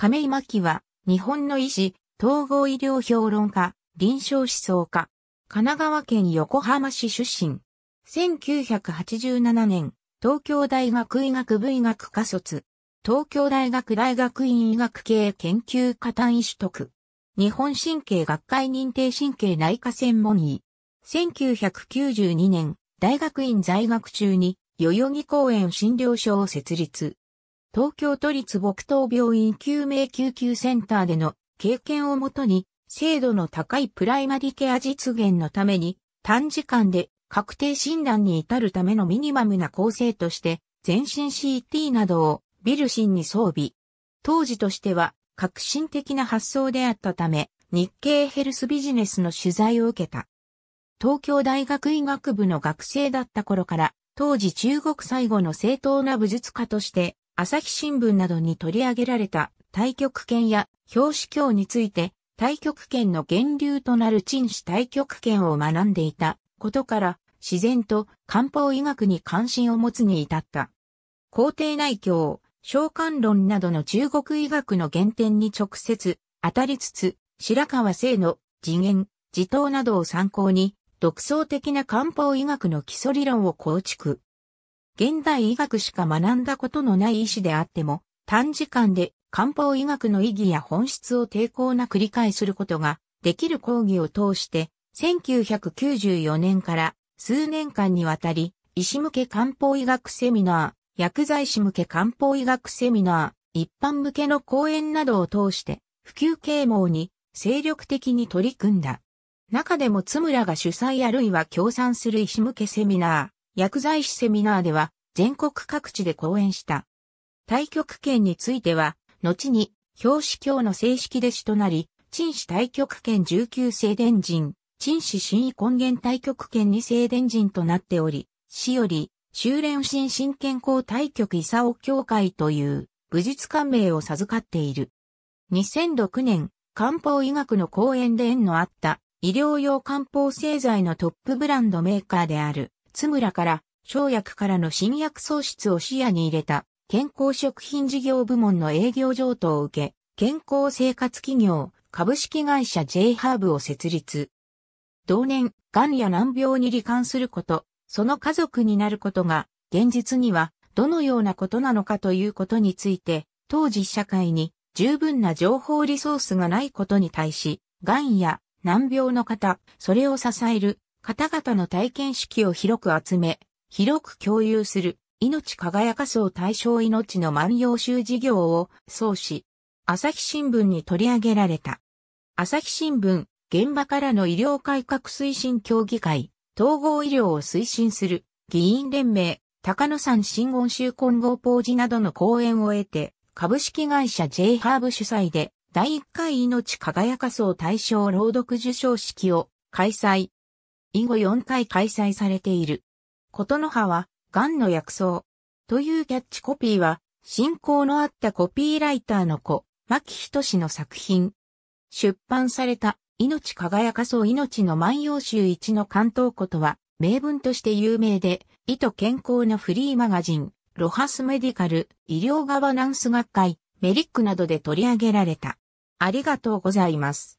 亀井真紀は、日本の医師、統合医療評論家、臨床思想家、神奈川県横浜市出身。1987年、東京大学医学部医学科卒。東京大学大学院医学系研究科単位取得。日本神経学会認定神経内科専門医。1992年、大学院在学中に、代々木公園診療所を設立。東京都立木東病院救命救急センターでの経験をもとに、精度の高いプライマリケア実現のために、短時間で確定診断に至るためのミニマムな構成として、全身 CT などをビルシンに装備。当時としては革新的な発想であったため、日経ヘルスビジネスの取材を受けた。東京大学医学部の学生だった頃から、当時中国最後の正当な武術家として朝日新聞などに取り上げられた太極拳や表紙鏡について、太極拳の源流となる陳氏太極拳を学んでいたことから、自然と漢方医学に関心を持つに至った。皇帝内教、召喚論などの中国医学の原点に直接当たりつつ、白川聖の次元、自頭などを参考に、独創的な漢方医学の基礎理論を構築。現代医学しか学んだことのない医師であっても、短時間で漢方医学の意義や本質を抵抗なく理解することができる講義を通して、1994年から数年間にわたり、医師向け漢方医学セミナー、薬剤師向け漢方医学セミナー、一般向けの講演などを通して、普及啓蒙に精力的に取り組んだ。中でも津村が主催あるいは協賛する医師向けセミナー、薬剤師セミナーでは全国各地で講演した。対極拳については、後に表紙教の正式弟子となり、陳氏対極拳19世伝人、陳氏新意根源対極拳2聖伝人となっており、死より、修練心新健康対極伊佐教会という武術官名を授かっている。2006年、漢方医学の講演で縁のあった医療用漢方製剤のトップブランドメーカーである津村から生薬からの新薬創出を視野に入れた健康食品事業部門の営業譲渡を受け、健康生活企業株式会社 J ハーブを設立。同年、癌や難病に罹患すること、その家族になることが、現実にはどのようなことなのかということについて、当時社会に十分な情報リソースがないことに対し、癌や難病の方、それを支える方々の体験式を広く集め、広く共有する、命輝かそう対象命の万葉集事業を創始、朝日新聞に取り上げられた。朝日新聞、現場からの医療改革推進協議会、統合医療を推進する、議員連盟、高野山新言集混合ポージなどの講演を得て、株式会社 J ハーブ主催で、第1回命輝かそう対象朗読受賞式を開催。以後4回開催されている。ことの葉は、ンの薬草。というキャッチコピーは、信仰のあったコピーライターの子、牧人氏の作品。出版された、命輝かそう命の万葉集一の関東ことは、名文として有名で、意図健康なフリーマガジン、ロハスメディカル、医療ガバナンス学会、メリックなどで取り上げられた。ありがとうございます。